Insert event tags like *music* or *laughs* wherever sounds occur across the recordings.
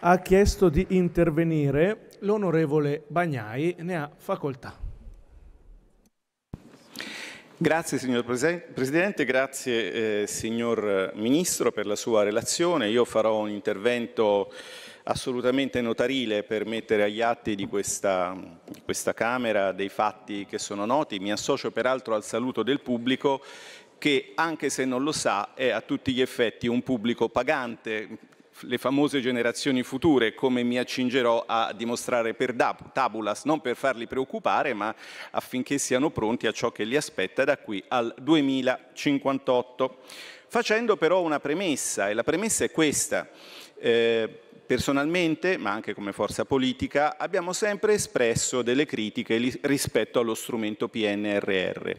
ha chiesto di intervenire l'onorevole Bagnai, ne ha facoltà. Grazie signor Presidente, grazie eh, signor Ministro per la sua relazione. Io farò un intervento assolutamente notarile per mettere agli atti di questa, di questa Camera dei fatti che sono noti. Mi associo peraltro al saluto del pubblico che anche se non lo sa è a tutti gli effetti un pubblico pagante le famose generazioni future, come mi accingerò a dimostrare per Tabulas, non per farli preoccupare, ma affinché siano pronti a ciò che li aspetta da qui al 2058. Facendo però una premessa, e la premessa è questa. Eh, Personalmente, ma anche come forza politica, abbiamo sempre espresso delle critiche rispetto allo strumento PNRR.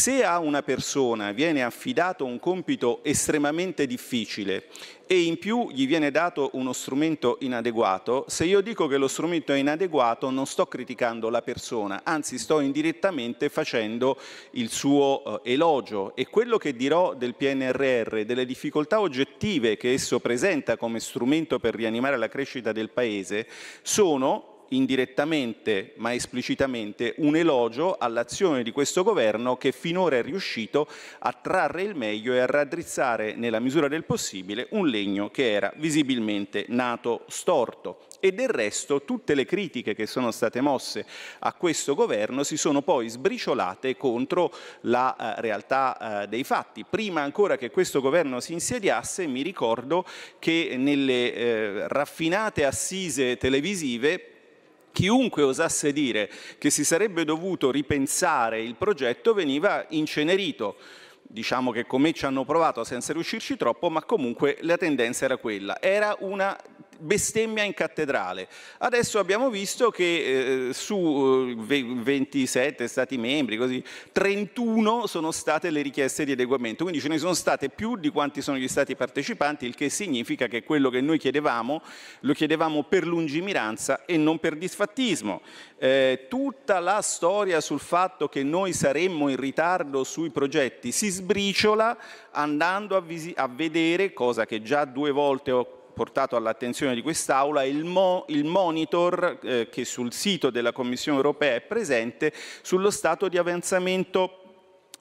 Se a una persona viene affidato un compito estremamente difficile e in più gli viene dato uno strumento inadeguato, se io dico che lo strumento è inadeguato non sto criticando la persona, anzi sto indirettamente facendo il suo eh, elogio e quello che dirò del PNRR, delle difficoltà oggettive che esso presenta come strumento per rianimare la crescita del Paese, sono indirettamente ma esplicitamente un elogio all'azione di questo governo che finora è riuscito a trarre il meglio e a raddrizzare nella misura del possibile un legno che era visibilmente nato storto. E del resto tutte le critiche che sono state mosse a questo governo si sono poi sbriciolate contro la eh, realtà eh, dei fatti. Prima ancora che questo governo si insediasse mi ricordo che nelle eh, raffinate assise televisive Chiunque osasse dire che si sarebbe dovuto ripensare il progetto veniva incenerito diciamo che come ci hanno provato senza riuscirci troppo, ma comunque la tendenza era quella. Era una bestemmia in cattedrale. Adesso abbiamo visto che eh, su 27 eh, Stati membri, così, 31 sono state le richieste di adeguamento, quindi ce ne sono state più di quanti sono gli Stati partecipanti, il che significa che quello che noi chiedevamo lo chiedevamo per lungimiranza e non per disfattismo. Eh, tutta la storia sul fatto che noi saremmo in ritardo sui progetti si sbriciola andando a, a vedere, cosa che già due volte ho portato all'attenzione di quest'Aula il, mo il monitor eh, che sul sito della Commissione europea è presente sullo stato di avanzamento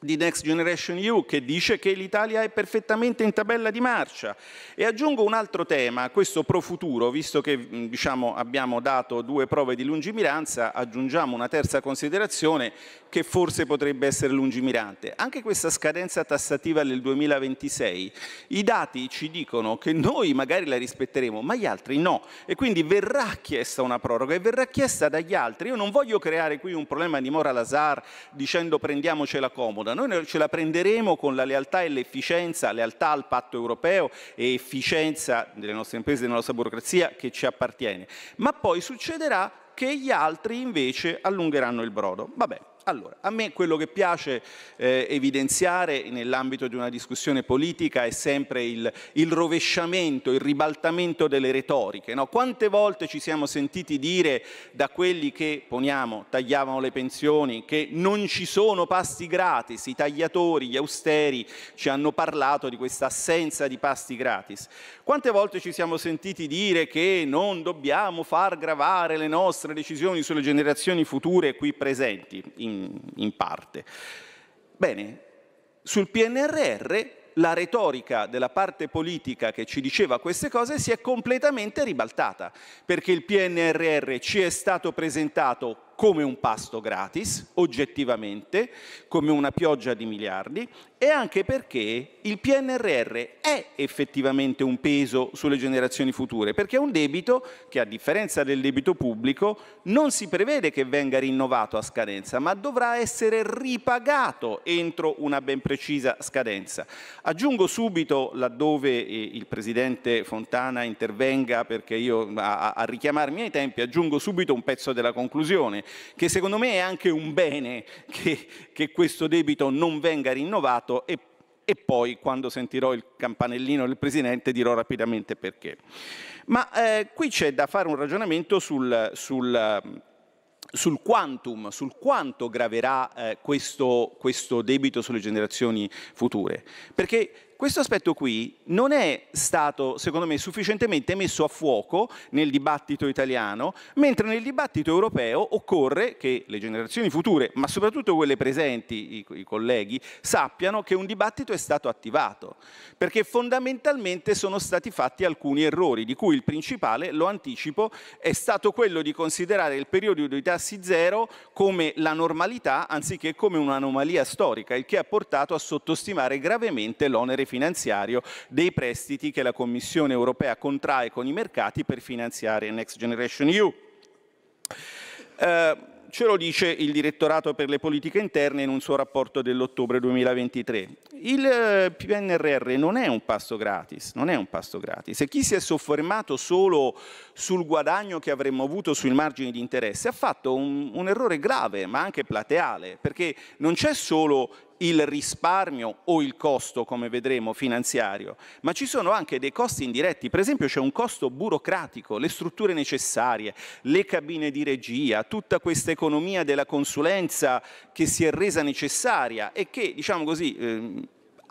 di Next Generation EU che dice che l'Italia è perfettamente in tabella di marcia. E aggiungo un altro tema, questo pro futuro, visto che diciamo, abbiamo dato due prove di lungimiranza, aggiungiamo una terza considerazione che forse potrebbe essere lungimirante. Anche questa scadenza tassativa del 2026, i dati ci dicono che noi magari la rispetteremo, ma gli altri no. E quindi verrà chiesta una proroga e verrà chiesta dagli altri. Io non voglio creare qui un problema di moral hazard dicendo prendiamocela comoda, comoda, noi ce la prenderemo con la lealtà e l'efficienza, lealtà al patto europeo e efficienza delle nostre imprese, e della nostra burocrazia che ci appartiene, ma poi succederà che gli altri invece allungheranno il brodo. Vabbè, allora, a me quello che piace eh, evidenziare nell'ambito di una discussione politica è sempre il, il rovesciamento, il ribaltamento delle retoriche. No? Quante volte ci siamo sentiti dire da quelli che, poniamo, tagliavano le pensioni, che non ci sono pasti gratis, i tagliatori, gli austeri ci hanno parlato di questa assenza di pasti gratis. Quante volte ci siamo sentiti dire che non dobbiamo far gravare le nostre decisioni sulle generazioni future qui presenti, in in parte. Bene, sul PNRR la retorica della parte politica che ci diceva queste cose si è completamente ribaltata, perché il PNRR ci è stato presentato come un pasto gratis, oggettivamente, come una pioggia di miliardi, e anche perché il PNRR è effettivamente un peso sulle generazioni future, perché è un debito che a differenza del debito pubblico non si prevede che venga rinnovato a scadenza, ma dovrà essere ripagato entro una ben precisa scadenza. Aggiungo subito laddove eh, il Presidente Fontana intervenga perché io a, a richiamarmi ai tempi aggiungo subito un pezzo della conclusione che secondo me è anche un bene che, che questo debito non venga rinnovato e, e poi quando sentirò il campanellino del Presidente dirò rapidamente perché. Ma eh, qui c'è da fare un ragionamento sul, sul sul quantum, sul quanto graverà eh, questo, questo, debito sulle generazioni future. Perché questo aspetto qui non è stato, secondo me, sufficientemente messo a fuoco nel dibattito italiano, mentre nel dibattito europeo occorre che le generazioni future, ma soprattutto quelle presenti, i, i colleghi, sappiano che un dibattito è stato attivato, perché fondamentalmente sono stati fatti alcuni errori, di cui il principale, lo anticipo, è stato quello di considerare il periodo di tassazione tassi zero come la normalità anziché come un'anomalia storica, il che ha portato a sottostimare gravemente l'onere finanziario dei prestiti che la Commissione europea contrae con i mercati per finanziare Next Generation EU. Eh, ce lo dice il Direttorato per le politiche interne in un suo rapporto dell'ottobre 2023. Il eh, PNRR non è un passo gratis, non è un passo gratis e chi si è soffermato solo sul guadagno che avremmo avuto sui margini di interesse, ha fatto un, un errore grave, ma anche plateale, perché non c'è solo il risparmio o il costo, come vedremo, finanziario, ma ci sono anche dei costi indiretti. Per esempio c'è un costo burocratico, le strutture necessarie, le cabine di regia, tutta questa economia della consulenza che si è resa necessaria e che, diciamo così, eh,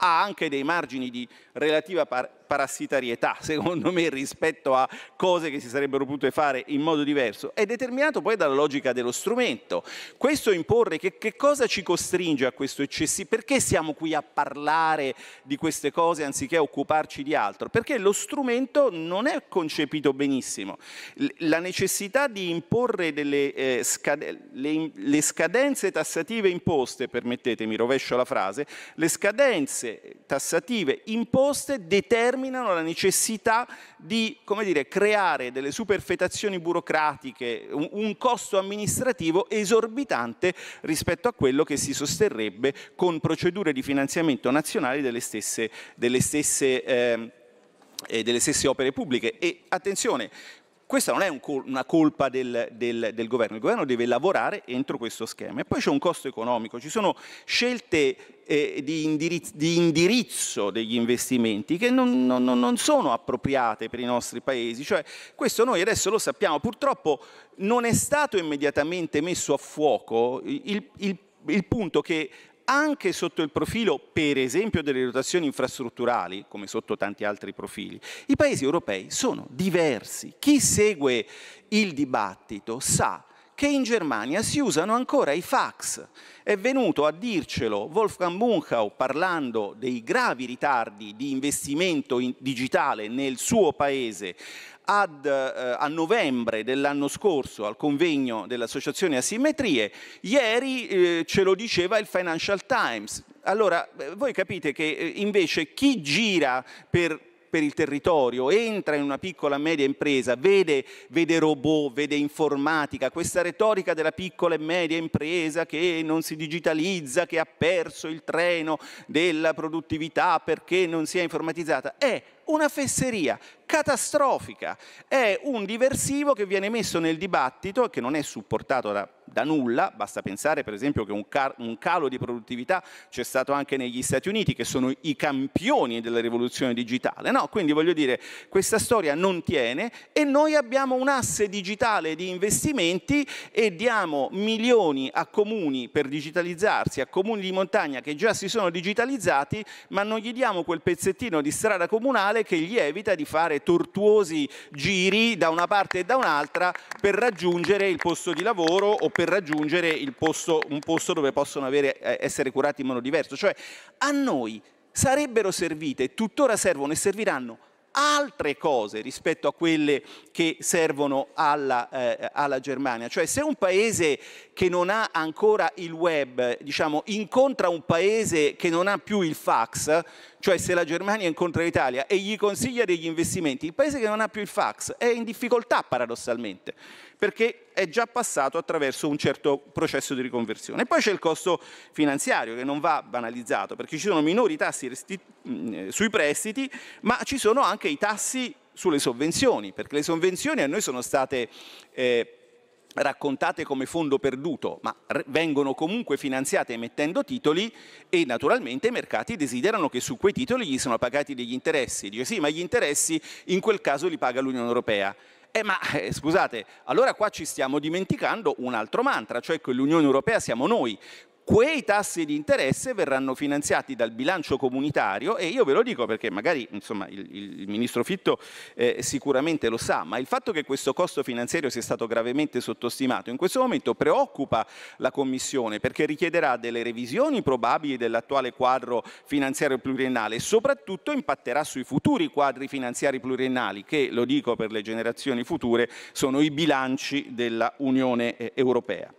ha anche dei margini di relativa par- parassitarietà, *laughs* secondo me, rispetto a cose che si sarebbero potute fare in modo diverso, è determinato poi dalla logica dello strumento. Questo imporre che, che cosa ci costringe a questo eccessivo? Perché siamo qui a parlare di queste cose anziché occuparci di altro? Perché lo strumento non è concepito benissimo. L- la necessità di imporre delle eh, scade- le, le scadenze tassative imposte, permettetemi, rovescio la frase, le scadenze tassative imposte proposte determinano la necessità di dire, creare delle superfetazioni burocratiche, un, un costo amministrativo esorbitante rispetto a quello che si sosterrebbe con procedure di finanziamento nazionali delle stesse, delle stesse eh, delle stesse opere pubbliche e attenzione questa non è un col una colpa del, del, del, governo, il governo deve lavorare entro questo schema. E poi c'è un costo economico, ci sono scelte eh, di, indirizzo, di, indirizzo, degli investimenti che non, non, non sono appropriate per i nostri paesi. Cioè, questo noi adesso lo sappiamo, purtroppo non è stato immediatamente messo a fuoco il, il, il punto che anche sotto il profilo, per esempio, delle dotazioni infrastrutturali, come sotto tanti altri profili, i paesi europei sono diversi. Chi segue il dibattito sa che in Germania si usano ancora i fax. È venuto a dircelo Wolfgang Munchau parlando dei gravi ritardi di investimento in digitale nel suo paese ad, eh, a novembre dell'anno scorso al convegno dell'Associazione Asimmetrie, ieri eh, ce lo diceva il Financial Times. Allora, eh, voi capite che eh, invece chi gira per per il territorio, entra in una piccola e media impresa, vede, vede, robot, vede informatica, questa retorica della piccola e media impresa che non si digitalizza, che ha perso il treno della produttività perché non si è informatizzata, è una fesseria catastrofica, è un diversivo che viene messo nel dibattito e che non è supportato da, da nulla, basta pensare per esempio che un, car- un calo di produttività c'è stato anche negli Stati Uniti che sono i campioni della rivoluzione digitale, no? quindi voglio dire questa storia non tiene e noi abbiamo un asse digitale di investimenti e diamo milioni a comuni per digitalizzarsi, a comuni di montagna che già si sono digitalizzati ma non gli diamo quel pezzettino di strada comunale che gli evita di fare tortuosi giri da una parte e da un'altra per raggiungere il posto di lavoro o per raggiungere posto, un posto dove possono avere, eh, essere curati in modo diverso. Cioè a noi sarebbero servite, tuttora servono e serviranno altre cose rispetto a quelle che servono alla, eh, alla, Germania. Cioè se un paese che non ha ancora il web diciamo, incontra un paese che non ha più il fax, cioè se la Germania incontra l'Italia e gli consiglia degli investimenti, il paese che non ha più il fax è in difficoltà paradossalmente, perché è già passato attraverso un certo processo di riconversione. E poi c'è il costo finanziario che non va banalizzato, perché ci sono minori tassi mm, eh, sui prestiti, ma ci sono anche i tassi sulle sovvenzioni, perché le sovvenzioni a noi sono state eh, raccontate come fondo perduto, ma vengono comunque finanziate emettendo titoli e naturalmente i mercati desiderano che su quei titoli gli siano pagati degli interessi. Dice sì, ma gli interessi in quel caso li paga l'Unione Europea. Eh, ma eh, scusate, allora qua ci stiamo dimenticando un altro mantra, cioè che l'Unione Europea siamo noi quei tassi di interesse verranno finanziati dal bilancio comunitario e io ve lo dico perché magari insomma, il, il, ministro Fitto eh, sicuramente lo sa, ma il fatto che questo costo finanziario sia stato gravemente sottostimato in questo momento preoccupa la Commissione perché richiederà delle revisioni probabili dell'attuale quadro finanziario pluriennale e soprattutto impatterà sui futuri quadri finanziari pluriennali che, lo dico per le generazioni future, sono i bilanci della Unione eh, Europea.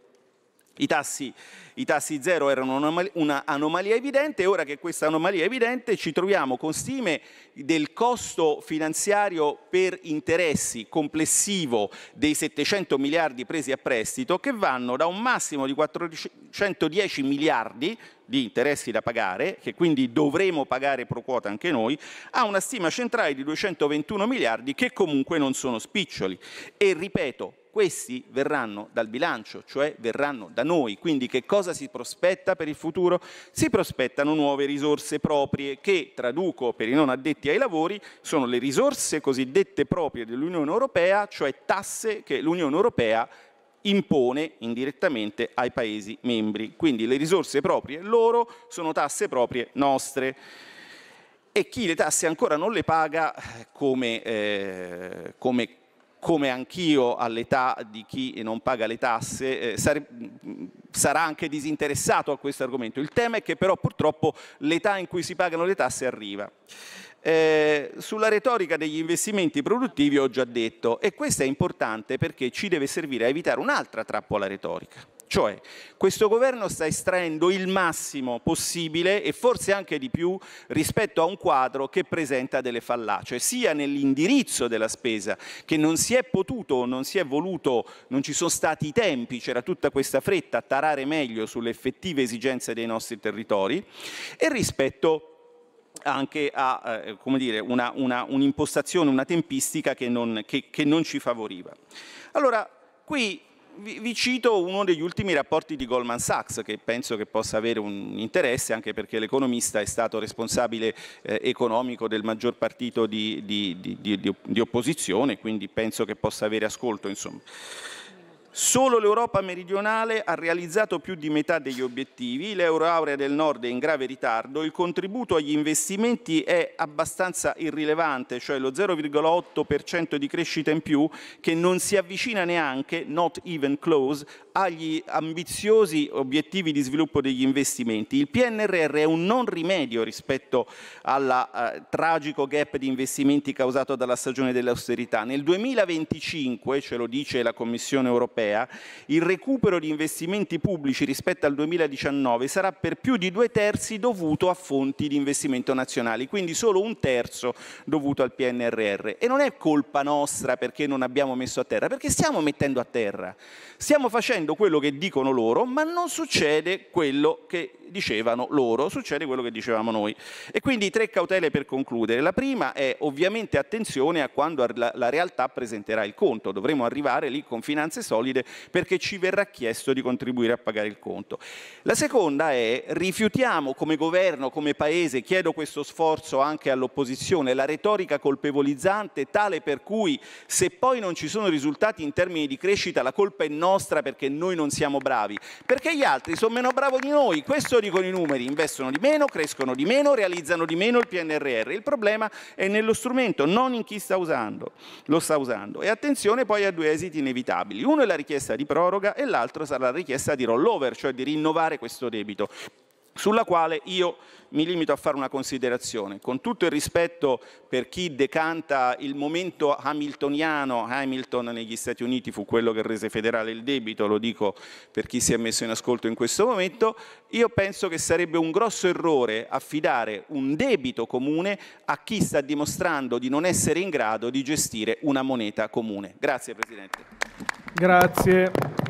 I tassi, I tassi, zero erano un'anomalia evidente e ora che questa anomalia è evidente ci troviamo con stime del costo finanziario per interessi complessivo dei 700 miliardi presi a prestito che vanno da un massimo di 410 miliardi di interessi da pagare, che quindi dovremo pagare pro quota anche noi, ha una stima centrale di 221 miliardi che comunque non sono spiccioli. E ripeto, questi verranno dal bilancio, cioè verranno da noi. Quindi che cosa si prospetta per il futuro? Si prospettano nuove risorse proprie che, traduco per i non addetti ai lavori, sono le risorse cosiddette proprie dell'Unione Europea, cioè tasse che l'Unione Europea impone indirettamente ai Paesi membri. Quindi le risorse proprie loro sono tasse proprie nostre e chi le tasse ancora non le paga eh, come, eh, come come anch'io all'età di chi non paga le tasse eh, sare- sarà anche disinteressato a questo argomento. Il tema è che però purtroppo l'età in cui si pagano le tasse arriva. Eh, sulla retorica degli investimenti produttivi ho già detto e questo è importante perché ci deve servire a evitare un'altra trappola retorica cioè, questo governo sta estraendo il massimo possibile e forse anche di più rispetto a un quadro che presenta delle fallacie, sia nell'indirizzo della spesa, che non si è potuto, non si è voluto, non ci sono stati i tempi, c'era tutta questa fretta a tarare meglio sulle effettive esigenze dei nostri territori, e rispetto anche a eh, dire, una, una, un'impostazione, una tempistica che non, che, che non ci favoriva. Allora, qui vi, vi, cito uno degli ultimi rapporti di Goldman Sachs, che penso che possa avere un interesse, anche perché l'economista è stato responsabile eh, economico del maggior partito di, di, di, di opposizione, quindi penso che possa avere ascolto. Insomma. Solo l'Europa meridionale ha realizzato più di metà degli obiettivi, l'euroaurea del Nord è in grave ritardo, il contributo agli investimenti è abbastanza irrilevante, cioè lo 0,8% di crescita in più che non si avvicina neanche, not even close, agli ambiziosi obiettivi di sviluppo degli investimenti. Il PNRR è un non rimedio rispetto al eh, tragico gap di investimenti causato dalla stagione dell'austerità. Nel 2025, ce lo dice la Commissione europea, europea, il recupero di investimenti pubblici rispetto al 2019 sarà per più di due terzi dovuto a fonti di investimento nazionali, quindi solo un terzo dovuto al PNRR. E non è colpa nostra perché non abbiamo messo a terra, perché stiamo mettendo a terra. Stiamo facendo quello che dicono loro, ma non succede quello che dicevano loro, succede quello che dicevamo noi. E quindi tre cautele per concludere. La prima è ovviamente attenzione a quando la, realtà presenterà il conto, dovremo arrivare lì con finanze solide perché ci verrà chiesto di contribuire a pagare il conto. La seconda è rifiutiamo come governo, come paese, chiedo questo sforzo anche all'opposizione, la retorica colpevolizzante tale per cui se poi non ci sono risultati in termini di crescita la colpa è nostra perché noi non siamo bravi, perché gli altri sono meno bravi di noi, questo lo dicono i numeri, investono di meno, crescono di meno, realizzano di meno il PNRR. Il problema è nello strumento, non in chi sta usando, lo sta usando. E attenzione poi a due esiti inevitabili. Uno è la richiesta di proroga e l'altro sarà la richiesta di rollover, cioè di rinnovare questo debito sulla quale io mi limito a fare una considerazione. Con tutto il rispetto per chi decanta il momento hamiltoniano, Hamilton negli Stati Uniti fu quello che rese federale il debito, lo dico per chi si è messo in ascolto in questo momento, io penso che sarebbe un grosso errore affidare un debito comune a chi sta dimostrando di non essere in grado di gestire una moneta comune. Grazie Presidente. Grazie.